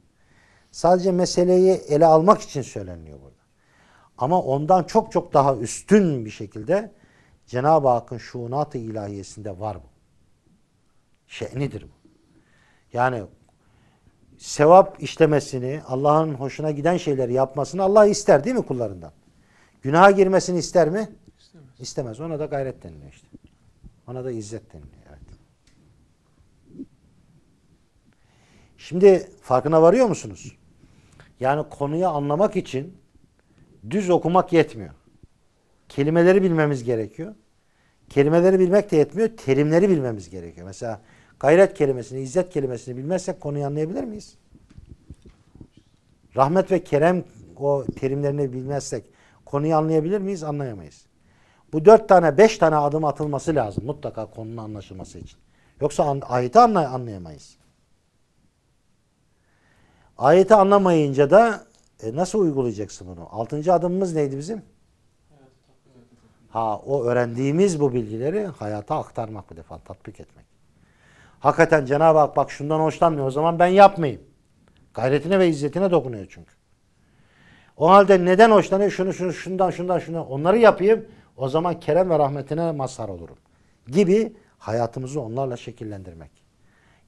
Sadece meseleyi ele almak için söyleniyor burada. Ama ondan çok çok daha üstün bir şekilde Cenab-ı Hakk'ın şuunat-ı ilahiyesinde var bu. Şe'nidir bu. Yani sevap işlemesini, Allah'ın hoşuna giden şeyleri yapmasını Allah ister değil mi kullarından? Günaha girmesini ister mi? İstemez. İstemez. Ona da gayret deniliyor işte. Ona da izzet deniliyor. Evet. Şimdi farkına varıyor musunuz? Yani konuyu anlamak için düz okumak yetmiyor kelimeleri bilmemiz gerekiyor. Kelimeleri bilmek de yetmiyor. Terimleri bilmemiz gerekiyor. Mesela gayret kelimesini, izzet kelimesini bilmezsek konuyu anlayabilir miyiz? Rahmet ve kerem o terimlerini bilmezsek konuyu anlayabilir miyiz? Anlayamayız. Bu dört tane, beş tane adım atılması lazım mutlaka konunun anlaşılması için. Yoksa ayeti anlayamayız. Ayeti anlamayınca da e, nasıl uygulayacaksın bunu? Altıncı adımımız neydi bizim? Ha o öğrendiğimiz bu bilgileri hayata aktarmak bu defa tatbik etmek. Hakikaten Cenab-ı Hak bak şundan hoşlanmıyor o zaman ben yapmayayım. Gayretine ve izzetine dokunuyor çünkü. O halde neden hoşlanıyor? Şunu şunu şundan şundan şundan onları yapayım. O zaman kerem ve rahmetine mazhar olurum. Gibi hayatımızı onlarla şekillendirmek.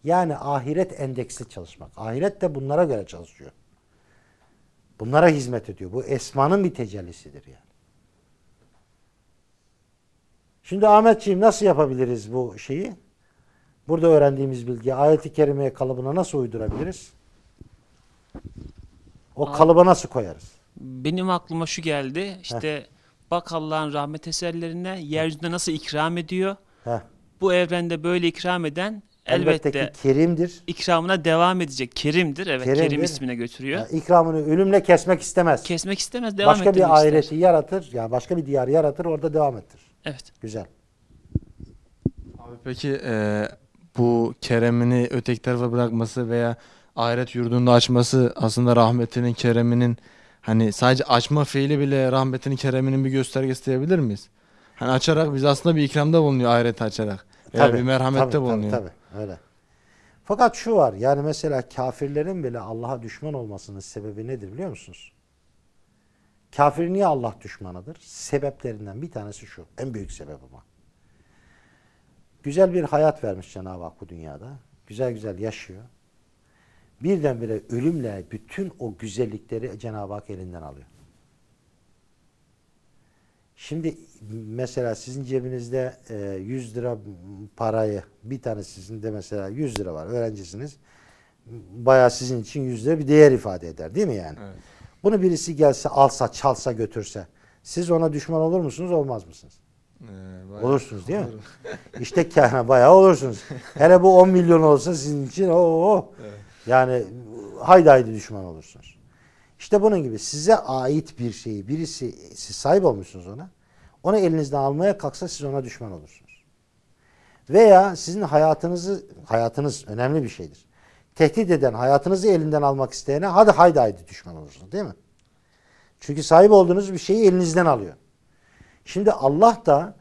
Yani ahiret endeksli çalışmak. Ahiret de bunlara göre çalışıyor. Bunlara hizmet ediyor. Bu esmanın bir tecellisidir yani. Şimdi Ahmetciğim nasıl yapabiliriz bu şeyi? Burada öğrendiğimiz bilgi ayeti kerime kalıbına nasıl uydurabiliriz? O Abi, kalıba nasıl koyarız? Benim aklıma şu geldi. İşte Heh. bak Allah'ın rahmet eserlerine yeryüzünde nasıl ikram ediyor. Heh. Bu evrende böyle ikram eden Elbette, Elbette ki kerimdir. İkramına devam edecek. Kerimdir. Evet kerimdir. kerim ismine götürüyor. Yani ikramını ölümle kesmek istemez. Kesmek istemez. Devam başka bir ahireti ister. yaratır. Yani başka bir diyar yaratır. Orada devam ettir. Evet. Güzel. Abi peki e, bu keremini öteki tarafa bırakması veya ahiret yurdunda açması aslında rahmetinin kereminin hani sadece açma fiili bile rahmetinin kereminin bir göstergesi diyebilir miyiz? Hani açarak biz aslında bir ikramda bulunuyor ahireti açarak. Veya tabii, bir merhamette tabii, bulunuyor. Tabii, tabii. Öyle. Fakat şu var yani mesela kafirlerin bile Allah'a düşman olmasının sebebi nedir biliyor musunuz? Kafir niye Allah düşmanıdır? Sebeplerinden bir tanesi şu. En büyük sebebi ama. Güzel bir hayat vermiş Cenab-ı Hak bu dünyada. Güzel güzel yaşıyor. Birdenbire ölümle bütün o güzellikleri Cenab-ı Hak elinden alıyor. Şimdi mesela sizin cebinizde 100 e, lira parayı bir tane sizinde mesela 100 lira var öğrencisiniz. Bayağı sizin için 100 lira bir değer ifade eder değil mi yani? Evet. Bunu birisi gelse alsa çalsa götürse siz ona düşman olur musunuz olmaz mısınız? Ee, olursunuz değil olurum. mi? İşte kahne bayağı olursunuz. Hele bu 10 milyon olsa sizin için o evet. yani haydi haydi düşman olursunuz. İşte bunun gibi size ait bir şeyi birisi siz sahip olmuşsunuz ona. Onu elinizden almaya kalksa siz ona düşman olursunuz. Veya sizin hayatınızı hayatınız önemli bir şeydir. Tehdit eden hayatınızı elinden almak isteyene hadi haydi haydi düşman olursunuz değil mi? Çünkü sahip olduğunuz bir şeyi elinizden alıyor. Şimdi Allah da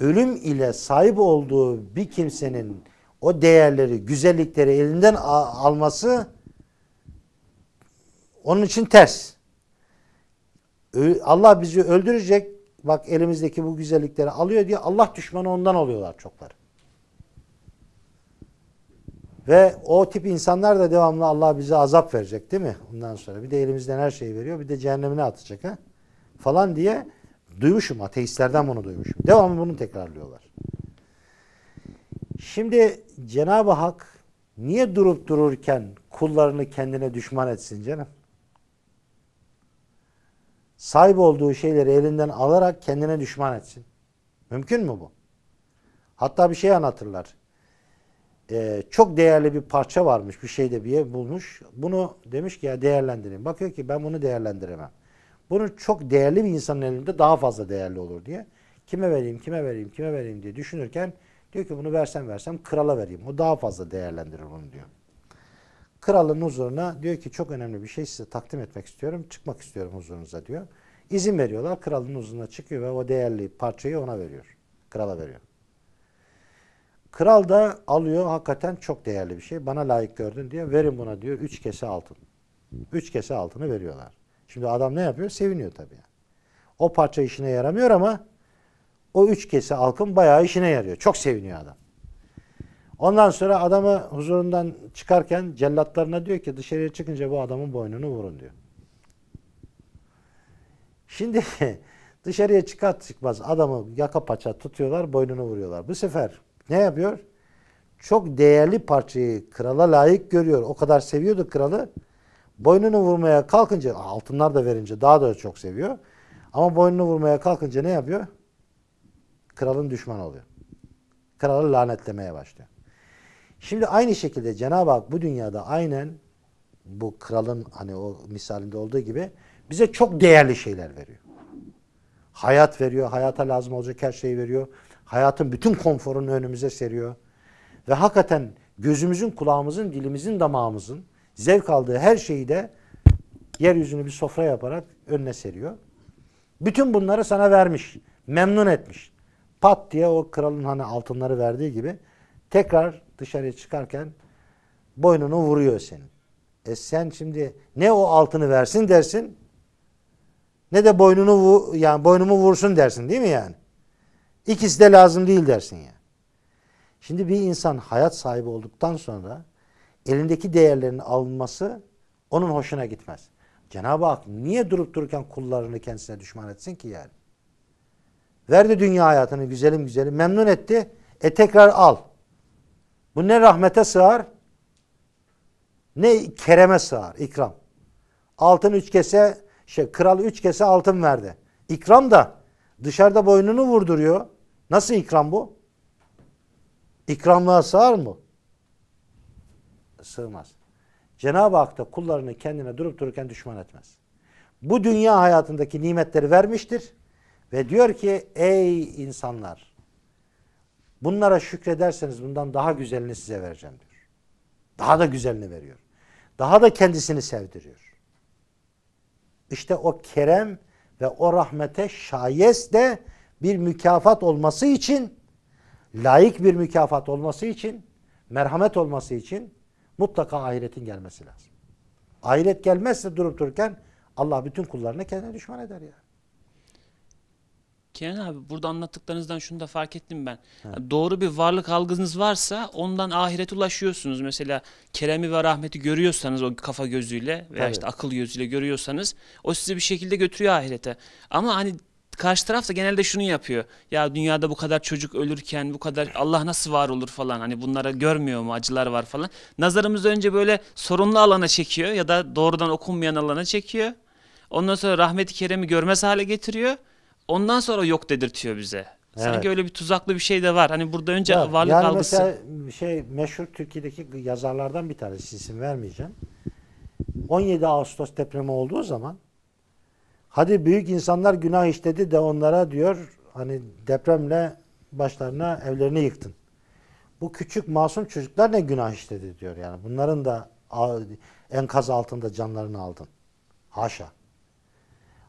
ölüm ile sahip olduğu bir kimsenin o değerleri, güzellikleri elinden alması onun için ters. Allah bizi öldürecek. Bak elimizdeki bu güzellikleri alıyor diye Allah düşmanı ondan oluyorlar çoklar. Ve o tip insanlar da devamlı Allah bize azap verecek değil mi? Ondan sonra bir de elimizden her şeyi veriyor. Bir de cehennemine atacak ha. Falan diye duymuşum. Ateistlerden bunu duymuşum. Devamlı bunu tekrarlıyorlar. Şimdi Cenab-ı Hak niye durup dururken kullarını kendine düşman etsin canım? sahip olduğu şeyleri elinden alarak kendine düşman etsin. Mümkün mü bu? Hatta bir şey anlatırlar. Ee, çok değerli bir parça varmış bir şeyde bir ev bulmuş. Bunu demiş ki ya değerlendireyim. Bakıyor ki ben bunu değerlendiremem. Bunu çok değerli bir insanın elinde daha fazla değerli olur diye. Kime vereyim, kime vereyim, kime vereyim diye düşünürken diyor ki bunu versem versem krala vereyim. O daha fazla değerlendirir bunu diyor. Kralın huzuruna diyor ki çok önemli bir şey size takdim etmek istiyorum. Çıkmak istiyorum huzurunuza diyor. İzin veriyorlar. Kralın huzuruna çıkıyor ve o değerli parçayı ona veriyor. Krala veriyor. Kral da alıyor hakikaten çok değerli bir şey. Bana layık gördün diye verin buna diyor. Üç kese altın. Üç kese altını veriyorlar. Şimdi adam ne yapıyor? Seviniyor tabii. O parça işine yaramıyor ama o üç kese altın bayağı işine yarıyor. Çok seviniyor adam. Ondan sonra adamı huzurundan çıkarken cellatlarına diyor ki dışarıya çıkınca bu adamın boynunu vurun diyor. Şimdi dışarıya çıkar çıkmaz adamı yaka paça tutuyorlar, boynunu vuruyorlar. Bu sefer ne yapıyor? Çok değerli parçayı krala layık görüyor. O kadar seviyordu kralı. Boynunu vurmaya kalkınca, altınlar da verince daha da çok seviyor. Ama boynunu vurmaya kalkınca ne yapıyor? Kralın düşmanı oluyor. Kralı lanetlemeye başlıyor. Şimdi aynı şekilde Cenab-ı Hak bu dünyada aynen bu kralın hani o misalinde olduğu gibi bize çok değerli şeyler veriyor. Hayat veriyor, hayata lazım olacak her şeyi veriyor. Hayatın bütün konforunu önümüze seriyor. Ve hakikaten gözümüzün, kulağımızın, dilimizin, damağımızın zevk aldığı her şeyi de yeryüzünü bir sofra yaparak önüne seriyor. Bütün bunları sana vermiş, memnun etmiş. Pat diye o kralın hani altınları verdiği gibi tekrar dışarıya çıkarken boynunu vuruyor senin. E sen şimdi ne o altını versin dersin ne de boynunu vu yani boynumu vursun dersin değil mi yani? İkisi de lazım değil dersin ya. Yani. Şimdi bir insan hayat sahibi olduktan sonra elindeki değerlerin alınması onun hoşuna gitmez. Cenab-ı Hak niye durup dururken kullarını kendisine düşman etsin ki yani? Verdi dünya hayatını güzelim güzelim memnun etti. E tekrar al. Bu ne rahmete sığar ne kereme sığar ikram. Altın üç kese şey, kral üç kese altın verdi. İkram da dışarıda boynunu vurduruyor. Nasıl ikram bu? İkramlığa sığar mı? Sığmaz. Cenab-ı Hak da kullarını kendine durup dururken düşman etmez. Bu dünya hayatındaki nimetleri vermiştir. Ve diyor ki ey insanlar Bunlara şükrederseniz bundan daha güzelini size vereceğim diyor. Daha da güzelini veriyor. Daha da kendisini sevdiriyor. İşte o kerem ve o rahmete şayes de bir mükafat olması için layık bir mükafat olması için merhamet olması için mutlaka ahiretin gelmesi lazım. Ahiret gelmezse durup dururken Allah bütün kullarını kendine düşman eder ya. Kenan abi burada anlattıklarınızdan şunu da fark ettim ben. Yani doğru bir varlık algınız varsa ondan ahirete ulaşıyorsunuz. Mesela keremi ve rahmeti görüyorsanız o kafa gözüyle veya Tabii. işte akıl gözüyle görüyorsanız o sizi bir şekilde götürüyor ahirete. Ama hani karşı taraf da genelde şunu yapıyor. Ya dünyada bu kadar çocuk ölürken bu kadar Allah nasıl var olur falan. Hani bunlara görmüyor mu acılar var falan. nazarımız önce böyle sorunlu alana çekiyor ya da doğrudan okunmayan alana çekiyor. Ondan sonra rahmeti keremi görmez hale getiriyor ondan sonra yok dedirtiyor bize. Evet. Sanki öyle bir tuzaklı bir şey de var. Hani burada önce ya, varlık yani algısı. Mesela şey meşhur Türkiye'deki yazarlardan bir tanesi isim vermeyeceğim. 17 Ağustos depremi olduğu zaman hadi büyük insanlar günah işledi de onlara diyor hani depremle başlarına evlerini yıktın. Bu küçük masum çocuklar ne günah işledi diyor yani. Bunların da enkaz altında canlarını aldın. Haşa.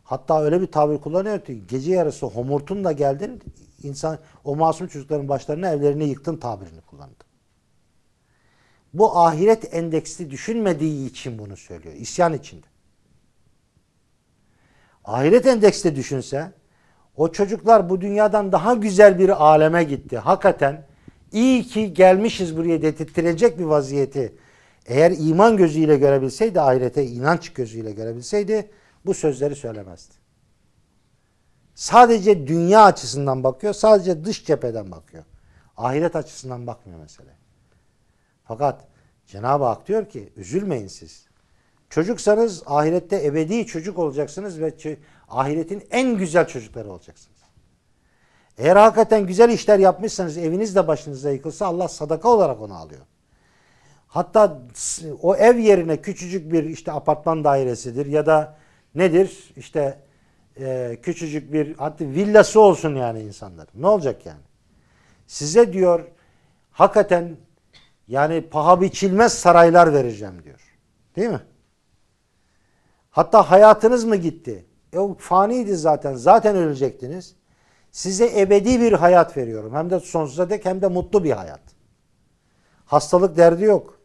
Hatta öyle bir tabir kullanıyor ki gece yarısı homurtunla geldin insan o masum çocukların başlarına evlerini yıktın tabirini kullandı. Bu ahiret endeksli düşünmediği için bunu söylüyor. İsyan içinde. Ahiret endeksli düşünse o çocuklar bu dünyadan daha güzel bir aleme gitti. Hakikaten iyi ki gelmişiz buraya dedirttirecek bir vaziyeti eğer iman gözüyle görebilseydi, ahirete inanç gözüyle görebilseydi bu sözleri söylemezdi. Sadece dünya açısından bakıyor, sadece dış cepheden bakıyor. Ahiret açısından bakmıyor mesele. Fakat Cenab-ı Hak diyor ki üzülmeyin siz. Çocuksanız ahirette ebedi çocuk olacaksınız ve ahiretin en güzel çocukları olacaksınız. Eğer hakikaten güzel işler yapmışsanız eviniz de başınıza yıkılsa Allah sadaka olarak onu alıyor. Hatta o ev yerine küçücük bir işte apartman dairesidir ya da Nedir? İşte e, küçücük bir hatta villası olsun yani insanlar. Ne olacak yani? Size diyor hakikaten yani paha biçilmez saraylar vereceğim diyor. Değil mi? Hatta hayatınız mı gitti? E o faniydi zaten. Zaten ölecektiniz. Size ebedi bir hayat veriyorum. Hem de sonsuza dek hem de mutlu bir hayat. Hastalık derdi yok.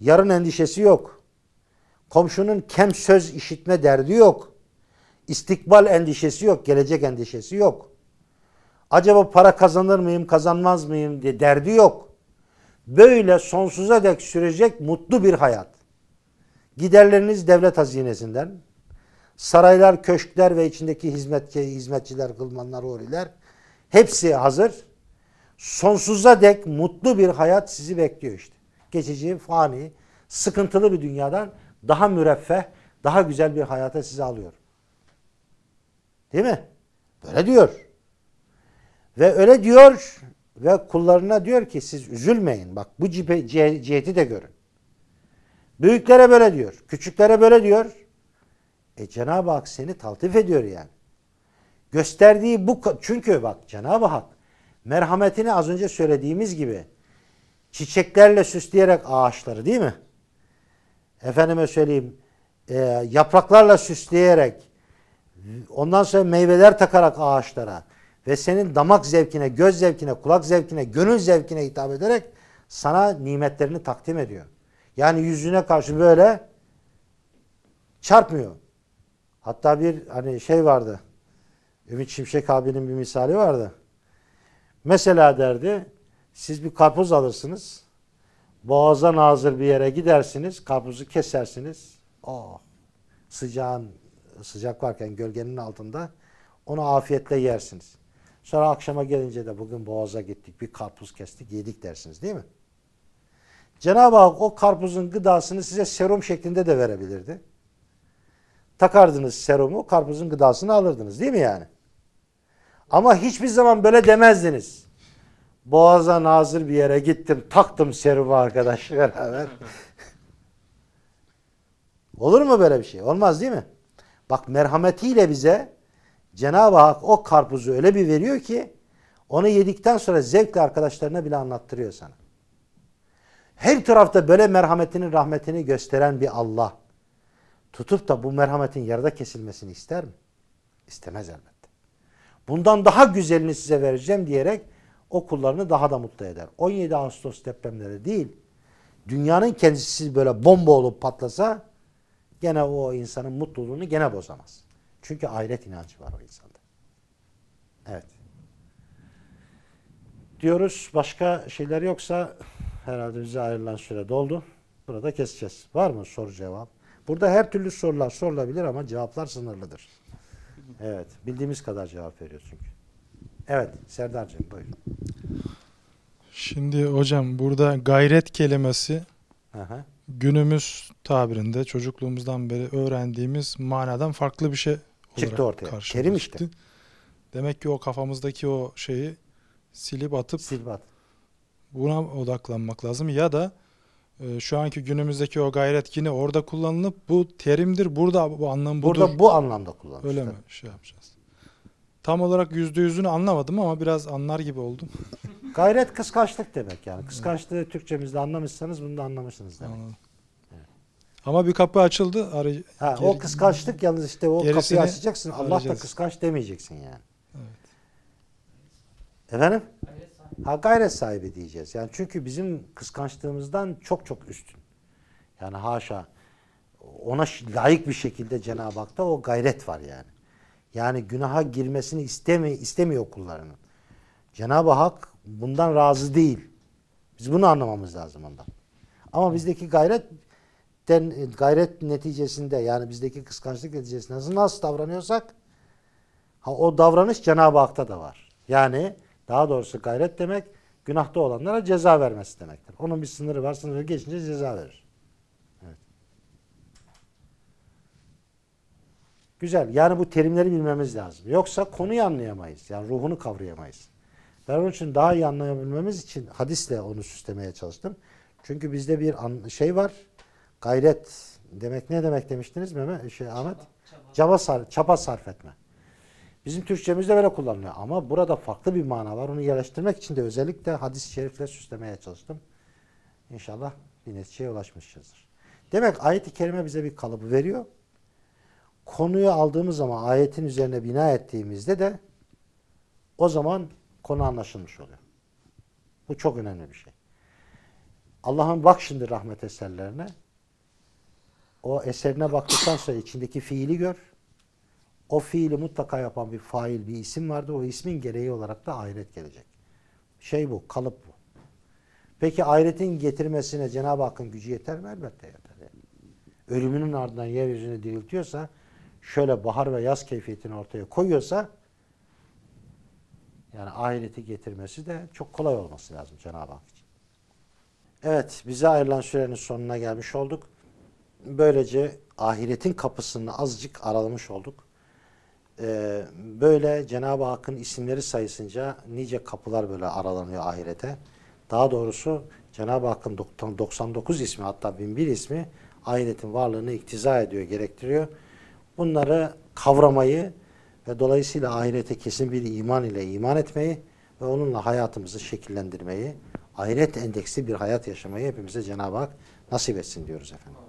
Yarın endişesi yok. Komşunun kem söz işitme derdi yok. İstikbal endişesi yok, gelecek endişesi yok. Acaba para kazanır mıyım, kazanmaz mıyım diye derdi yok. Böyle sonsuza dek sürecek mutlu bir hayat. Giderleriniz devlet hazinesinden, saraylar, köşkler ve içindeki hizmet, hizmetçiler, kılmanlar, huriler hepsi hazır. Sonsuza dek mutlu bir hayat sizi bekliyor işte. Geçici, fani, sıkıntılı bir dünyadan daha müreffeh, daha güzel bir hayata sizi alıyor. Değil mi? Böyle diyor. Ve öyle diyor ve kullarına diyor ki siz üzülmeyin. Bak bu ciheti de görün. Büyüklere böyle diyor. Küçüklere böyle diyor. E Cenab-ı Hak seni taltif ediyor yani. Gösterdiği bu çünkü bak Cenab-ı Hak merhametini az önce söylediğimiz gibi çiçeklerle süsleyerek ağaçları değil mi? efendime söyleyeyim e, yapraklarla süsleyerek ondan sonra meyveler takarak ağaçlara ve senin damak zevkine, göz zevkine, kulak zevkine, gönül zevkine hitap ederek sana nimetlerini takdim ediyor. Yani yüzüne karşı böyle çarpmıyor. Hatta bir hani şey vardı. Ümit Şimşek abinin bir misali vardı. Mesela derdi siz bir karpuz alırsınız. Boğaza nazır bir yere gidersiniz, karpuzu kesersiniz. Oh, sıcağın, sıcak varken gölgenin altında onu afiyetle yersiniz. Sonra akşama gelince de bugün boğaza gittik, bir karpuz kestik, yedik dersiniz değil mi? Cenab-ı Hak o karpuzun gıdasını size serum şeklinde de verebilirdi. Takardınız serumu, karpuzun gıdasını alırdınız değil mi yani? Ama hiçbir zaman böyle demezdiniz. Boğaza nazır bir yere gittim. Taktım serumu arkadaşla beraber. Olur mu böyle bir şey? Olmaz değil mi? Bak merhametiyle bize Cenab-ı Hak o karpuzu öyle bir veriyor ki onu yedikten sonra zevkle arkadaşlarına bile anlattırıyor sana. Her tarafta böyle merhametini, rahmetini gösteren bir Allah tutup da bu merhametin yarıda kesilmesini ister mi? İstemez elbette. Bundan daha güzelini size vereceğim diyerek Okullarını daha da mutlu eder. 17 Ağustos depremleri değil, dünyanın kendisi böyle bomba olup patlasa gene o insanın mutluluğunu gene bozamaz. Çünkü ahiret inancı var o insanda. Evet. Diyoruz başka şeyler yoksa herhalde bize ayrılan süre doldu. Burada keseceğiz. Var mı soru cevap? Burada her türlü sorular sorulabilir ama cevaplar sınırlıdır. Evet. Bildiğimiz kadar cevap veriyor çünkü. Evet Serdar'cığım buyurun. Şimdi hocam burada gayret kelimesi Aha. günümüz tabirinde çocukluğumuzdan beri öğrendiğimiz manadan farklı bir şey çıktı ortaya. Terim işte. Demek ki o kafamızdaki o şeyi silip atıp silip at. buna odaklanmak lazım ya da e, şu anki günümüzdeki o gayret yine orada kullanılıp bu terimdir burada bu anlam budur. Burada bu anlamda kullanılır. Öyle mi? Şey yapacağız. Tam olarak yüzde yüzünü anlamadım ama biraz anlar gibi oldum. Gayret kıskançlık demek yani. Kıskançlığı Türkçemizde anlamışsanız bunu da anlamışsınız demek. Anladım. Ama bir kapı açıldı. Arı, ha, geri, o kıskançlık yalnız işte o kapıyı açacaksın. Arayacağız. Allah da kıskanç demeyeceksin yani. Evet. Efendim? Ha gayret sahibi diyeceğiz. Yani çünkü bizim kıskançlığımızdan çok çok üstün. Yani haşa ona layık bir şekilde Cenab-ı Hak'ta o gayret var yani. Yani günaha girmesini istemi, istemiyor kullarının. Cenab-ı Hak bundan razı değil. Biz bunu anlamamız lazım ondan. Ama bizdeki gayret gayret neticesinde yani bizdeki kıskançlık neticesinde nasıl, nasıl davranıyorsak ha, o davranış Cenab-ı Hak'ta da var. Yani daha doğrusu gayret demek günahta olanlara ceza vermesi demektir. Onun bir sınırı var. Sınırı geçince ceza verir. Güzel. Yani bu terimleri bilmemiz lazım. Yoksa konuyu anlayamayız. Yani ruhunu kavrayamayız. Ben onun için daha iyi anlayabilmemiz için hadisle onu süslemeye çalıştım. Çünkü bizde bir şey var. Gayret demek ne demek demiştiniz Mehmet şey Ahmet? Çaba, sar, çaba sarf etme. Bizim Türkçemizde böyle kullanılıyor ama burada farklı bir mana var. Onu yerleştirmek için de özellikle hadis-i şerifle süslemeye çalıştım. İnşallah bir neticeye ulaşmışızdır. Demek ayet-i kerime bize bir kalıbı veriyor konuyu aldığımız zaman ayetin üzerine bina ettiğimizde de o zaman konu anlaşılmış oluyor. Bu çok önemli bir şey. Allah'ın bak şimdi rahmet eserlerine. O eserine baktıktan sonra içindeki fiili gör. O fiili mutlaka yapan bir fail, bir isim vardı. O ismin gereği olarak da ahiret gelecek. Şey bu, kalıp bu. Peki ahiretin getirmesine Cenab-ı Hakk'ın gücü yeter mi? Elbette yeter. Ölümünün ardından yeryüzünü diriltiyorsa şöyle bahar ve yaz keyfiyetini ortaya koyuyorsa yani ahireti getirmesi de çok kolay olması lazım Cenab-ı Hak için. Evet bize ayrılan sürenin sonuna gelmiş olduk. Böylece ahiretin kapısını azıcık aralamış olduk. Ee, böyle Cenab-ı Hakk'ın isimleri sayısınca nice kapılar böyle aralanıyor ahirete. Daha doğrusu Cenab-ı Hakk'ın 99 ismi hatta 1001 ismi ahiretin varlığını iktiza ediyor, gerektiriyor bunları kavramayı ve dolayısıyla ahirete kesin bir iman ile iman etmeyi ve onunla hayatımızı şekillendirmeyi, ahiret endeksli bir hayat yaşamayı hepimize Cenab-ı Hak nasip etsin diyoruz efendim.